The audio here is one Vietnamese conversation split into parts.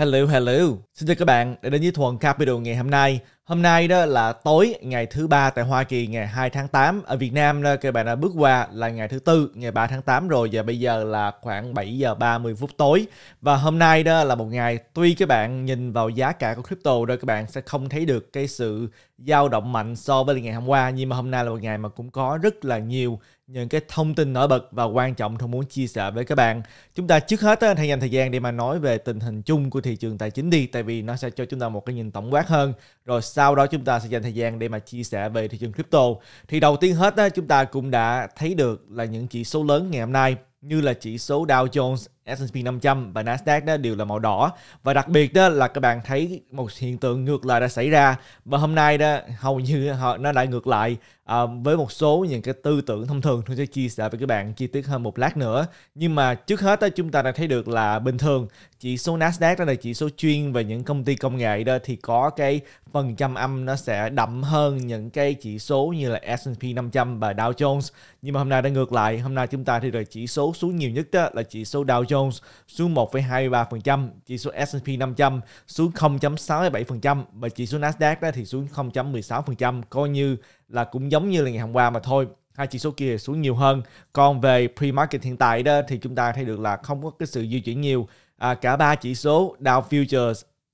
Hello, hello. Xin chào các bạn đã đến với Thuần Capital ngày hôm nay. Hôm nay đó là tối ngày thứ ba tại Hoa Kỳ ngày 2 tháng 8. Ở Việt Nam đó, các bạn đã bước qua là ngày thứ tư ngày 3 tháng 8 rồi và bây giờ là khoảng 7 giờ 30 phút tối. Và hôm nay đó là một ngày tuy các bạn nhìn vào giá cả của crypto đó các bạn sẽ không thấy được cái sự dao động mạnh so với ngày hôm qua nhưng mà hôm nay là một ngày mà cũng có rất là nhiều những cái thông tin nổi bật và quan trọng tôi muốn chia sẻ với các bạn. Chúng ta trước hết hãy dành thời gian để mà nói về tình hình chung của thị trường tài chính đi tại vì nó sẽ cho chúng ta một cái nhìn tổng quát hơn. Rồi sau đó chúng ta sẽ dành thời gian để mà chia sẻ về thị trường crypto. Thì đầu tiên hết chúng ta cũng đã thấy được là những chỉ số lớn ngày hôm nay như là chỉ số Dow Jones, S&P 500 và Nasdaq đó đều là màu đỏ và đặc biệt đó là các bạn thấy một hiện tượng ngược lại đã xảy ra và hôm nay đó hầu như họ nó lại ngược lại à, với một số những cái tư tưởng thông thường tôi sẽ chia sẻ với các bạn chi tiết hơn một lát nữa nhưng mà trước hết đó chúng ta đã thấy được là bình thường chỉ số Nasdaq đó là chỉ số chuyên về những công ty công nghệ đó thì có cái phần trăm âm nó sẽ đậm hơn những cái chỉ số như là S&P 500 và Dow Jones nhưng mà hôm nay đã ngược lại hôm nay chúng ta thì rồi chỉ số xuống nhiều nhất đó là chỉ số Dow Jones xuống 1,23%, chỉ số S&P 500 xuống 0.67% và chỉ số Nasdaq đó thì xuống 0.16%, coi như là cũng giống như là ngày hôm qua mà thôi hai chỉ số kia xuống nhiều hơn còn về pre-market hiện tại đó thì chúng ta thấy được là không có cái sự di chuyển nhiều à, cả ba chỉ số Dow Futures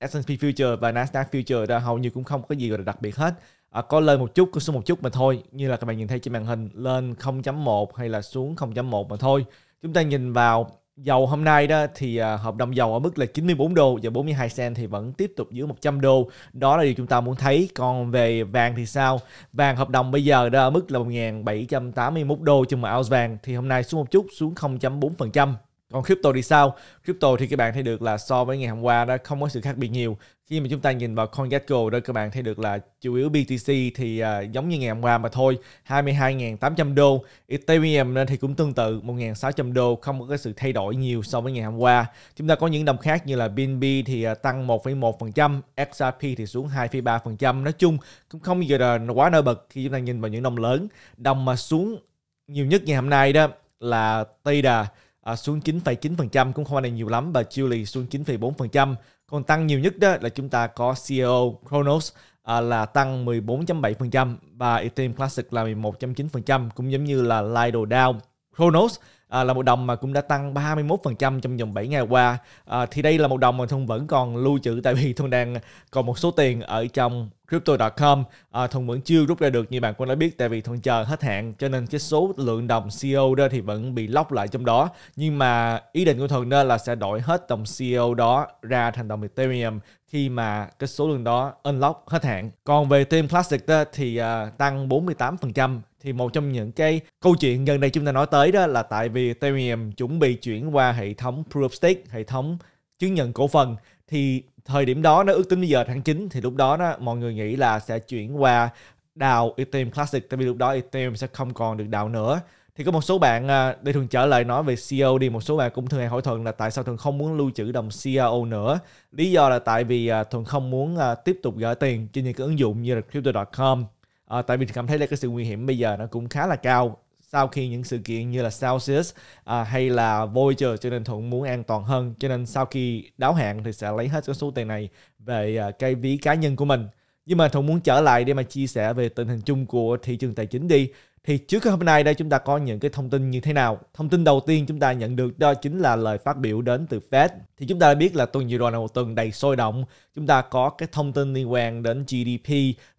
S&P Future và Nasdaq Future ra hầu như cũng không có gì gọi là đặc biệt hết à, có lên một chút có xuống một chút mà thôi như là các bạn nhìn thấy trên màn hình lên 0.1 hay là xuống 0.1 mà thôi chúng ta nhìn vào Dầu hôm nay đó thì à, hợp đồng dầu ở mức là 94 đô và 42 cent thì vẫn tiếp tục dưới 100 đô. Đó là điều chúng ta muốn thấy. Còn về vàng thì sao? Vàng hợp đồng bây giờ đó ở mức là 1.781 đô trên một ounce vàng thì hôm nay xuống một chút xuống 0.4%. Còn crypto thì sao? Crypto thì các bạn thấy được là so với ngày hôm qua đó không có sự khác biệt nhiều khi mà chúng ta nhìn vào CoinGecko đó các bạn thấy được là chủ yếu BTC thì à, giống như ngày hôm qua mà thôi 22.800 đô Ethereum thì cũng tương tự 1.600 đô không có cái sự thay đổi nhiều so với ngày hôm qua chúng ta có những đồng khác như là BNB thì à, tăng 1,1% XRP thì xuống 2,3% nói chung cũng không giờ là quá nổi bật khi chúng ta nhìn vào những đồng lớn đồng mà xuống nhiều nhất ngày hôm nay đó là Teda à, xuống 9,9% cũng không phải là nhiều lắm và Chile xuống 9,4% còn tăng nhiều nhất đó là chúng ta có CEO Kronos à, là tăng 14.7% và Ethereum Classic là 11.9% cũng giống như là Lido Down. Kronos à, là một đồng mà cũng đã tăng 31% trong vòng 7 ngày qua. À, thì đây là một đồng mà Thông vẫn còn lưu trữ tại vì Thông đang còn một số tiền ở trong crypto.com à, Thông vẫn chưa rút ra được như bạn cũng đã biết tại vì Thông chờ hết hạn cho nên cái số lượng đồng CO e đó thì vẫn bị lóc lại trong đó nhưng mà ý định của Thuận đó là sẽ đổi hết đồng CO e đó ra thành đồng Ethereum khi mà cái số lượng đó unlock hết hạn còn về team Classic đó thì à, tăng 48% thì một trong những cái câu chuyện gần đây chúng ta nói tới đó là tại vì Ethereum chuẩn bị chuyển qua hệ thống Proof of Stake, hệ thống chứng nhận cổ phần thì thời điểm đó nó ước tính bây giờ tháng 9 thì lúc đó nó mọi người nghĩ là sẽ chuyển qua đào Ethereum Classic tại vì lúc đó Ethereum sẽ không còn được đào nữa thì có một số bạn à, đây thường trở lại nói về CEO đi một số bạn cũng thường hay hỏi thuận là tại sao thuận không muốn lưu trữ đồng CEO nữa lý do là tại vì à, thuận không muốn à, tiếp tục gửi tiền trên những cái ứng dụng như là crypto.com à, tại vì cảm thấy là cái sự nguy hiểm bây giờ nó cũng khá là cao sau khi những sự kiện như là Celsius à, hay là Voyager cho nên Thuận muốn an toàn hơn cho nên sau khi đáo hạn thì sẽ lấy hết cái số tiền này về à, cái ví cá nhân của mình nhưng mà Thuận muốn trở lại để mà chia sẻ về tình hình chung của thị trường tài chính đi thì trước hôm nay đây chúng ta có những cái thông tin như thế nào thông tin đầu tiên chúng ta nhận được đó chính là lời phát biểu đến từ Fed thì chúng ta đã biết là tuần vừa rồi là một tuần đầy sôi động chúng ta có cái thông tin liên quan đến GDP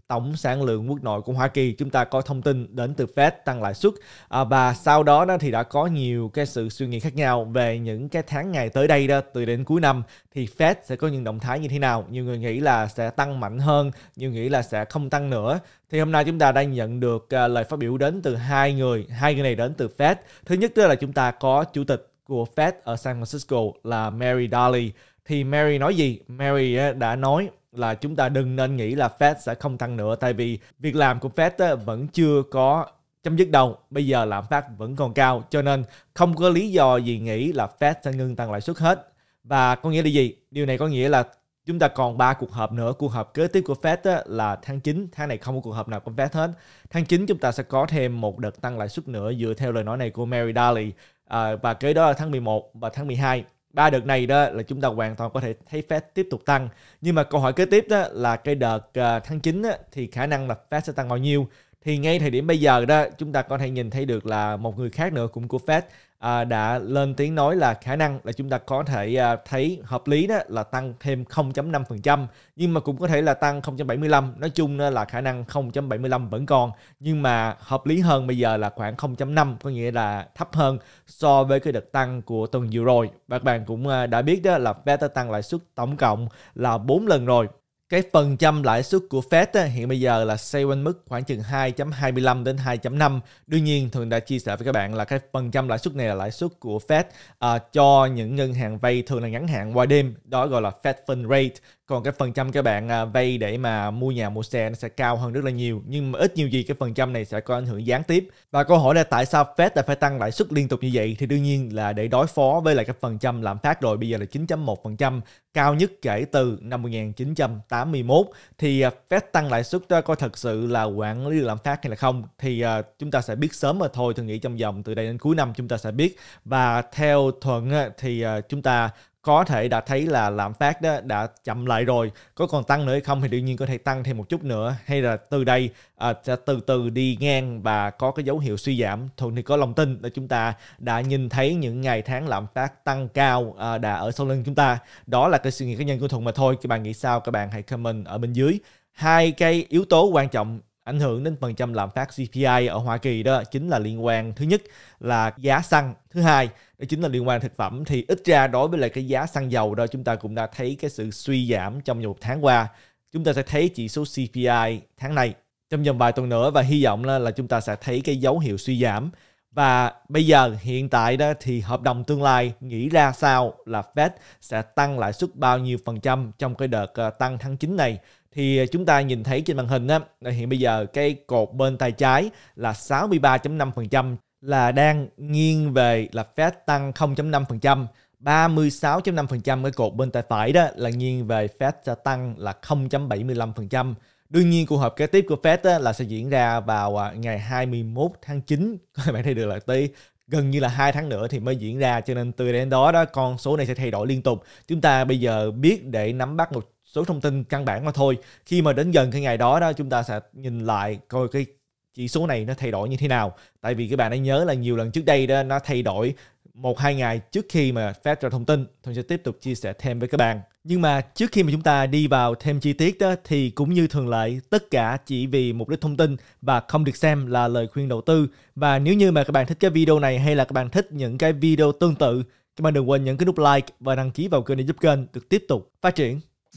tổng sản lượng quốc nội của Hoa Kỳ chúng ta có thông tin đến từ Fed tăng lãi suất à, và sau đó đó thì đã có nhiều cái sự suy nghĩ khác nhau về những cái tháng ngày tới đây đó từ đến cuối năm thì Fed sẽ có những động thái như thế nào nhiều người nghĩ là sẽ tăng mạnh hơn nhiều nghĩ là sẽ không tăng nữa thì hôm nay chúng ta đang nhận được uh, lời phát biểu đến từ hai người hai người này đến từ Fed thứ nhất đó là chúng ta có chủ tịch của Fed ở San Francisco là Mary Daly thì Mary nói gì Mary đã nói là chúng ta đừng nên nghĩ là Fed sẽ không tăng nữa tại vì việc làm của Fed vẫn chưa có chấm dứt đâu. bây giờ lạm phát vẫn còn cao cho nên không có lý do gì nghĩ là Fed sẽ ngưng tăng lãi suất hết và có nghĩa là gì điều này có nghĩa là chúng ta còn ba cuộc họp nữa cuộc họp kế tiếp của Fed là tháng 9 tháng này không có cuộc họp nào của Fed hết tháng 9 chúng ta sẽ có thêm một đợt tăng lãi suất nữa dựa theo lời nói này của Mary Daly à, và kế đó là tháng 11 và tháng 12 ba đợt này đó là chúng ta hoàn toàn có thể thấy Fed tiếp tục tăng. Nhưng mà câu hỏi kế tiếp đó là cái đợt ờ, tháng 9 đó, thì khả năng là Fed sẽ tăng bao nhiêu? Thì ngay thời điểm bây giờ đó chúng ta có thể nhìn thấy được là một người khác nữa cũng của Fed À, đã lên tiếng nói là khả năng là chúng ta có thể à, thấy hợp lý đó là tăng thêm 0.5% nhưng mà cũng có thể là tăng 0.75 nói chung là khả năng 0.75 vẫn còn nhưng mà hợp lý hơn bây giờ là khoảng 0.5 có nghĩa là thấp hơn so với cái đợt tăng của tuần vừa rồi và các bạn cũng à, đã biết đó là Fed đã tăng lãi suất tổng cộng là 4 lần rồi cái phần trăm lãi suất của Fed á, hiện bây giờ là xoay quanh mức khoảng chừng 2.25 đến 2.5. Đương nhiên thường đã chia sẻ với các bạn là cái phần trăm lãi suất này là lãi suất của Fed à, cho những ngân hàng vay thường là ngắn hạn qua đêm, đó gọi là Fed Fund Rate còn cái phần trăm các bạn à, vay để mà mua nhà mua xe nó sẽ cao hơn rất là nhiều nhưng mà ít nhiều gì cái phần trăm này sẽ có ảnh hưởng gián tiếp và câu hỏi là tại sao Fed lại phải tăng lãi suất liên tục như vậy thì đương nhiên là để đối phó với lại cái phần trăm lạm phát rồi bây giờ là 9.1% cao nhất kể từ năm 1981 thì à, Fed tăng lãi suất có thật sự là quản lý lạm phát hay là không thì à, chúng ta sẽ biết sớm mà thôi tôi nghĩ trong vòng từ đây đến cuối năm chúng ta sẽ biết và theo Thuận thì chúng ta có thể đã thấy là lạm phát đó đã chậm lại rồi có còn tăng nữa hay không thì đương nhiên có thể tăng thêm một chút nữa hay là từ đây à, sẽ từ từ đi ngang và có cái dấu hiệu suy giảm thôi thì có lòng tin là chúng ta đã nhìn thấy những ngày tháng lạm phát tăng cao à, đã ở sau lưng chúng ta đó là cái suy nghĩ cá nhân của thuận mà thôi các bạn nghĩ sao các bạn hãy comment ở bên dưới hai cái yếu tố quan trọng ảnh hưởng đến phần trăm lạm phát CPI ở Hoa Kỳ đó chính là liên quan thứ nhất là giá xăng thứ hai đó chính là liên quan thực phẩm thì ít ra đối với lại cái giá xăng dầu đó chúng ta cũng đã thấy cái sự suy giảm trong một tháng qua chúng ta sẽ thấy chỉ số CPI tháng này trong vòng vài tuần nữa và hy vọng là, là chúng ta sẽ thấy cái dấu hiệu suy giảm và bây giờ hiện tại đó thì hợp đồng tương lai nghĩ ra sao là Fed sẽ tăng lãi suất bao nhiêu phần trăm trong cái đợt ờ, tăng tháng 9 này thì chúng ta nhìn thấy trên màn hình á, hiện bây giờ cái cột bên tay trái là 63.5% là đang nghiêng về là Fed tăng 0.5%, 36.5% cái cột bên tay phải đó là nghiêng về Fed sẽ tăng là 0.75%. Đương nhiên cuộc họp kế tiếp của Fed là sẽ diễn ra vào à, ngày 21 tháng 9. Các bạn thấy được là tí gần như là hai tháng nữa thì mới diễn ra cho nên từ đến đó đó con số này sẽ thay đổi liên tục. Chúng ta bây giờ biết để nắm bắt một số thông tin căn bản mà thôi. Khi mà đến gần cái ngày đó đó chúng ta sẽ nhìn lại coi cái chỉ số này nó thay đổi như thế nào tại vì các bạn đã nhớ là nhiều lần trước đây đó nó thay đổi một hai ngày trước khi mà phát ra thông tin tôi sẽ tiếp tục chia sẻ thêm với các bạn nhưng mà trước khi mà chúng ta đi vào thêm chi tiết đó thì cũng như thường lệ tất cả chỉ vì mục đích thông tin và không được xem là lời khuyên đầu tư và nếu như mà các bạn thích cái video này hay là các bạn thích những cái video tương tự các bạn đừng quên nhấn cái nút like và đăng ký vào kênh để giúp kênh được tiếp tục phát triển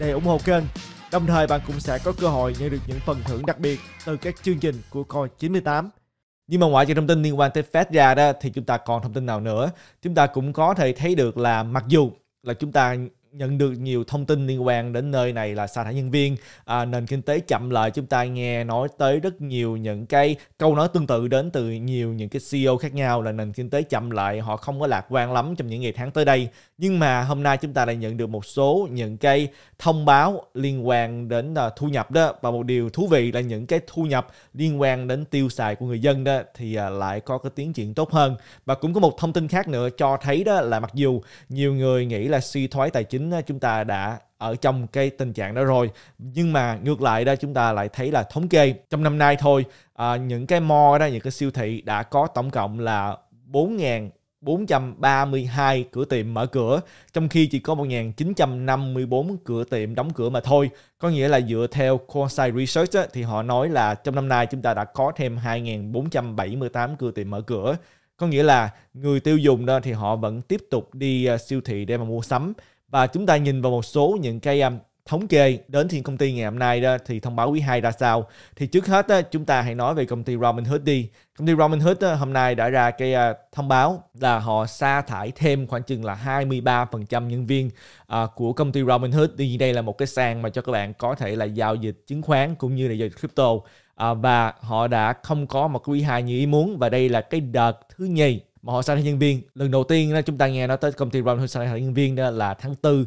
để ủng hộ kênh. Đồng thời bạn cũng sẽ có cơ hội nhận được những phần thưởng đặc biệt từ các chương trình của Coi 98. Nhưng mà ngoại trừ thông tin liên quan tới Fed ra đó thì chúng ta còn thông tin nào nữa? Chúng ta cũng có thể thấy được là mặc dù là chúng ta nhận được nhiều thông tin liên quan đến nơi này là sa thải nhân viên à, nền kinh tế chậm lại chúng ta nghe nói tới rất nhiều những cái câu nói tương tự đến từ nhiều những cái CEO khác nhau là nền kinh tế chậm lại họ không có lạc quan lắm trong những ngày tháng tới đây nhưng mà hôm nay chúng ta đã nhận được một số những cái thông báo liên quan đến uh, thu nhập đó và một điều thú vị là những cái thu nhập liên quan đến tiêu xài của người dân đó thì uh, lại có cái tiến triển tốt hơn và cũng có một thông tin khác nữa cho thấy đó là mặc dù nhiều người nghĩ là suy thoái tài chính chúng ta đã ở trong cái tình trạng đó rồi nhưng mà ngược lại đó chúng ta lại thấy là thống kê trong năm nay thôi à, những cái mall đó những cái siêu thị đã có tổng cộng là 4.000 432 cửa tiệm mở cửa, trong khi chỉ có 1.954 cửa tiệm đóng cửa mà thôi. Có nghĩa là dựa theo Corsai Research á, thì họ nói là trong năm nay chúng ta đã có thêm 2.478 cửa tiệm mở cửa. Có nghĩa là người tiêu dùng đó thì họ vẫn tiếp tục đi à, siêu thị để mà mua sắm. Và chúng ta nhìn vào một số những cái à, thống kê đến thì công ty ngày hôm nay đó thì thông báo quý 2 ra sao thì trước hết đó, chúng ta hãy nói về công ty Robinhood đi công ty Robinhood đó, hôm nay đã ra cái à, thông báo là họ sa thải thêm khoảng chừng là 23% nhân viên uh, của công ty Robinhood tuy đây là một cái sàn mà cho các bạn có thể là giao dịch chứng khoán cũng như là giao dịch crypto uh, và họ đã không có một quý 2 như ý muốn và đây là cái đợt thứ nhì mà họ sa thải nhân viên lần đầu tiên đó, chúng ta nghe nói tới công ty Robinhood sa thải nhân viên đó là tháng 4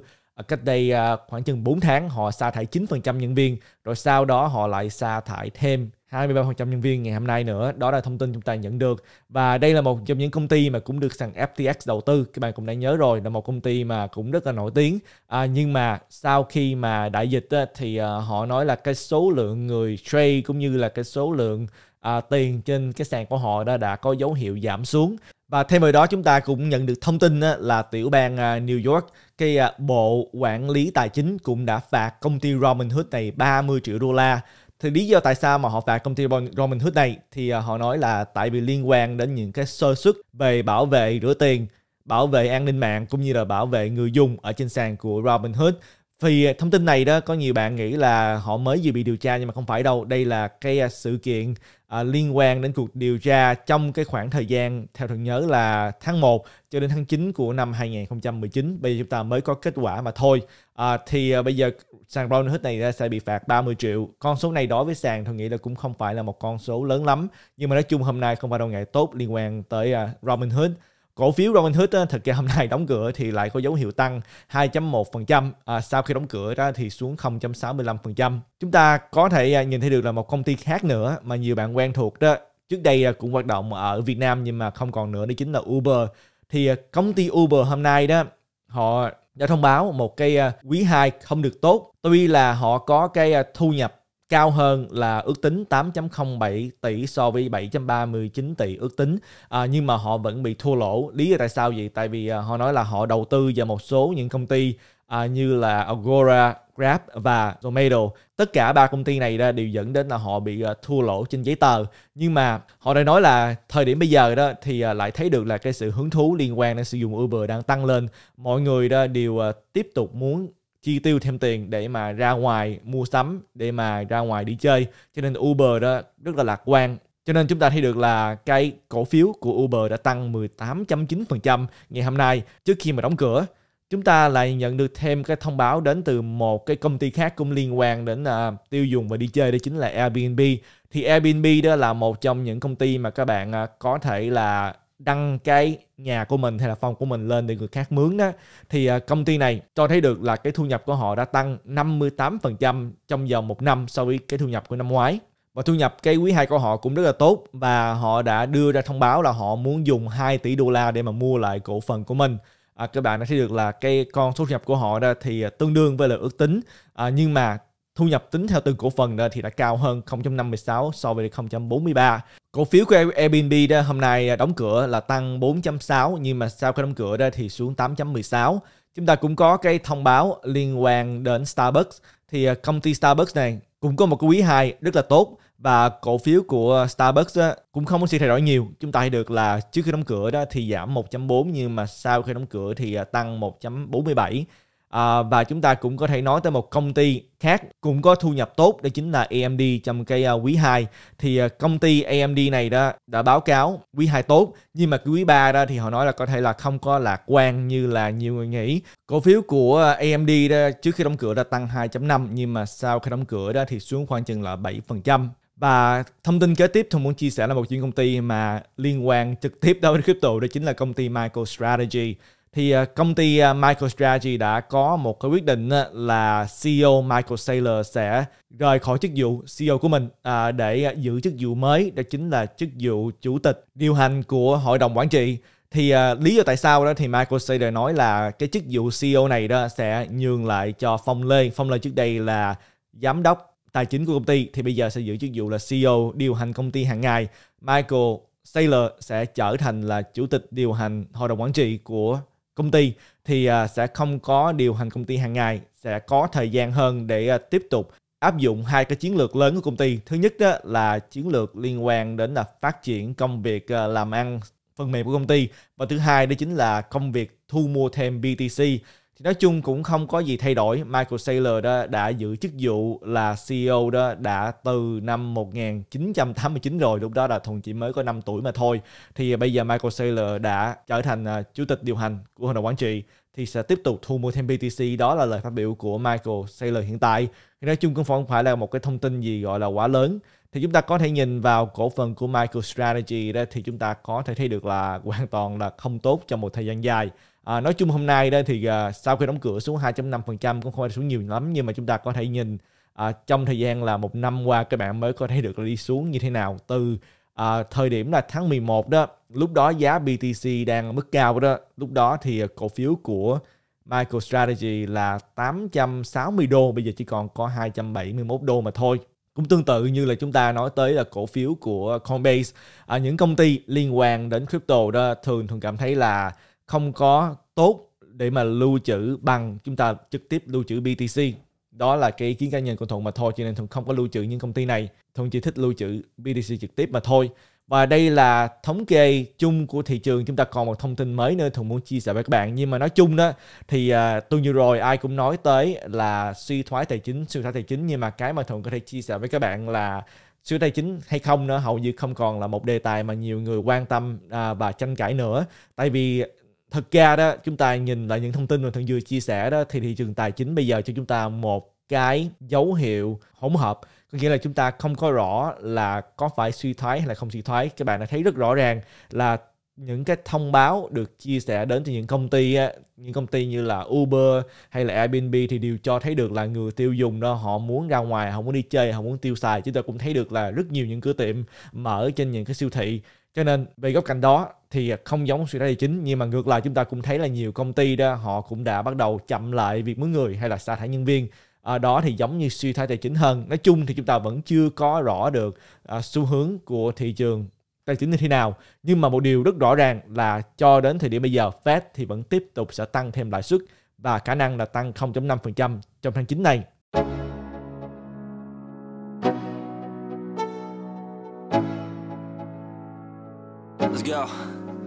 cách đây à, khoảng chừng 4 tháng họ sa thải 9% nhân viên rồi sau đó họ lại sa thải thêm 23% nhân viên ngày hôm nay nữa đó là thông tin chúng ta nhận được và đây là một trong những công ty mà cũng được sàn FTX đầu tư các bạn cũng đã nhớ rồi là một công ty mà cũng rất là nổi tiếng à, nhưng mà sau khi mà đại dịch thì à, họ nói là cái số lượng người trade cũng như là cái số lượng à, tiền trên cái sàn của họ đã đã có dấu hiệu giảm xuống và thêm vào đó chúng ta cũng nhận được thông tin là tiểu bang à, New York cái à, bộ quản lý tài chính cũng đã phạt công ty Robinhood này 30 triệu đô la. Thì lý do tại sao mà họ phạt công ty Robinhood này thì à, họ nói là tại vì liên quan đến những cái sơ xuất về bảo vệ rửa tiền, bảo vệ an ninh mạng cũng như là bảo vệ người dùng ở trên sàn của Robinhood vì à, thông tin này đó có nhiều bạn nghĩ là họ mới vừa bị điều tra nhưng mà không phải đâu đây là cái à, sự kiện uh, liên quan đến cuộc điều tra trong cái khoảng thời gian theo thường nhớ là tháng 1 cho đến tháng 9 của năm 2019 bây giờ chúng ta mới có kết quả mà thôi uh, thì uh, bây giờ sàn Brown Hood này sẽ bị phạt 30 triệu con số này đối với sàn tôi nghĩ là cũng không phải là một con số lớn lắm nhưng mà nói chung hôm nay không phải đâu ngày tốt liên quan tới uh, Robin Hood Cổ phiếu Robin Hood á, thực ra hôm nay đóng cửa thì lại có dấu hiệu tăng 2.1%, à, sau khi đóng cửa ra thì xuống 0.65%. Chúng ta có thể à, nhìn thấy được là một công ty khác nữa mà nhiều bạn quen thuộc đó, trước đây à, cũng hoạt động ở Việt Nam nhưng mà không còn nữa đó chính là Uber. Thì à, công ty Uber hôm nay đó họ đã thông báo một cái quý 2 không được tốt. Tuy là họ có cái thu nhập cao hơn là ước tính 8.07 tỷ so với 7,39 tỷ ước tính à, nhưng mà họ vẫn bị thua lỗ lý do tại sao vậy tại vì à, họ nói là họ đầu tư vào một số những công ty à, như là Agora, Grab và Zomato. Tất cả ba công ty này đó đều dẫn đến là họ bị uh, thua lỗ trên giấy tờ. Nhưng mà họ đã nói là thời điểm bây giờ đó thì uh, lại thấy được là cái sự hứng thú liên quan đến sử dụng Uber đang tăng lên. Mọi người đó đều uh, tiếp tục muốn chi tiêu thêm tiền để mà ra ngoài mua sắm để mà ra ngoài đi chơi cho nên Uber đó rất là lạc quan cho nên chúng ta thấy được là cái cổ phiếu của Uber đã tăng 18.9% ngày hôm nay trước khi mà đóng cửa chúng ta lại nhận được thêm cái thông báo đến từ một cái công ty khác cũng liên quan đến uh, tiêu dùng và đi chơi đó chính là Airbnb thì Airbnb đó là một trong những công ty mà các bạn uh, có thể là đăng cái nhà của mình hay là phòng của mình lên để người khác mướn đó thì à, công ty này cho thấy được là cái thu nhập của họ đã tăng 58% trong vòng một năm so với cái thu nhập của năm ngoái và thu nhập cái quý 2 của họ cũng rất là tốt và họ đã đưa ra thông báo là họ muốn dùng 2 tỷ đô la để mà mua lại cổ phần của mình à, các bạn đã thấy được là cái con thu nhập của họ đó thì à, tương đương với lời ước tính à, nhưng mà thu nhập tính theo từng cổ phần đó thì đã cao hơn 0.56 so với 0.43 Cổ phiếu của Airbnb đó hôm nay à, đóng cửa là tăng 4.6 nhưng mà sau khi đóng cửa đó thì xuống 8.16. Chúng ta cũng có cái thông báo liên quan đến Starbucks thì à, công ty Starbucks này cũng có một quý 2 rất là tốt và cổ phiếu của Starbucks đó, cũng không có sự thay đổi nhiều. Chúng ta thấy được là trước khi đóng cửa đó thì giảm 1.4 nhưng mà sau khi đóng cửa thì à, tăng 1.47 À, và chúng ta cũng có thể nói tới một công ty khác cũng có thu nhập tốt đó chính là AMD trong cái uh, quý 2 thì uh, công ty AMD này đó đã báo cáo quý 2 tốt nhưng mà quý 3 đó thì họ nói là có thể là không có lạc quan như là nhiều người nghĩ cổ phiếu của AMD đó trước khi đóng cửa đã tăng 2.5 nhưng mà sau khi đóng cửa đó thì xuống khoảng chừng là 7% và thông tin kế tiếp tôi muốn chia sẻ là một chuyện công ty mà liên quan trực tiếp đối với crypto đó chính là công ty MicroStrategy thì à, công ty à, MicroStrategy đã có một cái quyết định là CEO Michael Saylor sẽ rời khỏi chức vụ CEO của mình à, để giữ chức vụ mới đó chính là chức vụ chủ tịch điều hành của hội đồng quản trị thì lý do tại sao đó thì Michael Saylor nói là cái chức vụ CEO này đó sẽ nhường lại cho Phong Lê Phong Lê trước đây là giám đốc tài chính của công ty thì bây giờ sẽ giữ chức vụ là CEO điều hành công ty hàng ngày Michael Saylor sẽ trở thành là chủ tịch điều hành hội đồng quản trị của công ty thì à, sẽ không có điều hành công ty hàng ngày sẽ có thời gian hơn để à, tiếp tục áp dụng hai cái chiến lược lớn của công ty thứ nhất đó là chiến lược liên quan đến là phát triển công việc à, làm ăn phần mềm của công ty và thứ hai đó chính là công việc thu mua thêm BTC thì nói chung cũng không có gì thay đổi. Michael Saylor đó đã giữ chức vụ là CEO đó đã từ năm 1989 rồi, lúc đó là Thuận chỉ mới có 5 tuổi mà thôi. Thì bây giờ Michael Saylor đã trở thành à, chủ tịch điều hành của hội đồng quản trị thì sẽ tiếp tục thu mua thêm BTC đó là lời phát biểu của Michael Saylor hiện tại thì nói chung cũng không phải là một cái thông tin gì gọi là quá lớn thì chúng ta có thể nhìn vào cổ phần của Michael Strategy đó thì chúng ta có thể thấy được là hoàn toàn là không tốt trong một thời gian dài À, nói chung hôm nay đây thì à, sau khi đóng cửa xuống 2.5% cũng không phải xuống nhiều lắm nhưng mà chúng ta có thể nhìn à, trong thời gian là một năm qua các bạn mới có thể được đi xuống như thế nào từ à, thời điểm là tháng 11 đó lúc đó giá BTC đang ở mức cao đó lúc đó thì cổ phiếu của MicroStrategy là 860 đô bây giờ chỉ còn có 271 đô mà thôi cũng tương tự như là chúng ta nói tới là cổ phiếu của Coinbase à, những công ty liên quan đến crypto đó thường thường cảm thấy là không có tốt để mà lưu trữ bằng chúng ta trực tiếp lưu trữ BTC đó là cái ý kiến cá nhân của thuận mà thôi cho nên thuận không có lưu trữ những công ty này thuận chỉ thích lưu trữ BTC trực tiếp mà thôi và đây là thống kê chung của thị trường chúng ta còn một thông tin mới nữa thuận muốn chia sẻ với các bạn nhưng mà nói chung đó thì à, tuần vừa rồi ai cũng nói tới là suy thoái tài chính suy thoái tài chính nhưng mà cái mà thuận có thể chia sẻ với các bạn là suy tài chính hay không nữa hầu như không còn là một đề tài mà nhiều người quan tâm à, và tranh cãi nữa tại vì thật ra đó chúng ta nhìn lại những thông tin mà thượng vừa chia sẻ đó thì thị trường tài chính bây giờ cho chúng ta một cái dấu hiệu hỗn hợp có nghĩa là chúng ta không có rõ là có phải suy thoái hay là không suy thoái các bạn đã thấy rất rõ ràng là những cái thông báo được chia sẻ đến từ những công ty những công ty như là Uber hay là Airbnb thì đều cho thấy được là người tiêu dùng đó họ muốn ra ngoài họ muốn đi chơi họ muốn tiêu xài chúng ta cũng thấy được là rất nhiều những cửa tiệm mở trên những cái siêu thị cho nên về góc cạnh đó thì không giống suy thoái tài chính nhưng mà ngược lại chúng ta cũng thấy là nhiều công ty đó họ cũng đã bắt đầu chậm lại việc mướn người hay là sa thải nhân viên à, đó thì giống như suy thoái tài chính hơn nói chung thì chúng ta vẫn chưa có rõ được à, xu hướng của thị trường tài chính như thế nào nhưng mà một điều rất rõ ràng là cho đến thời điểm bây giờ Fed thì vẫn tiếp tục sẽ tăng thêm lãi suất và khả năng là tăng 0.5% trong tháng 9 này. Let's go.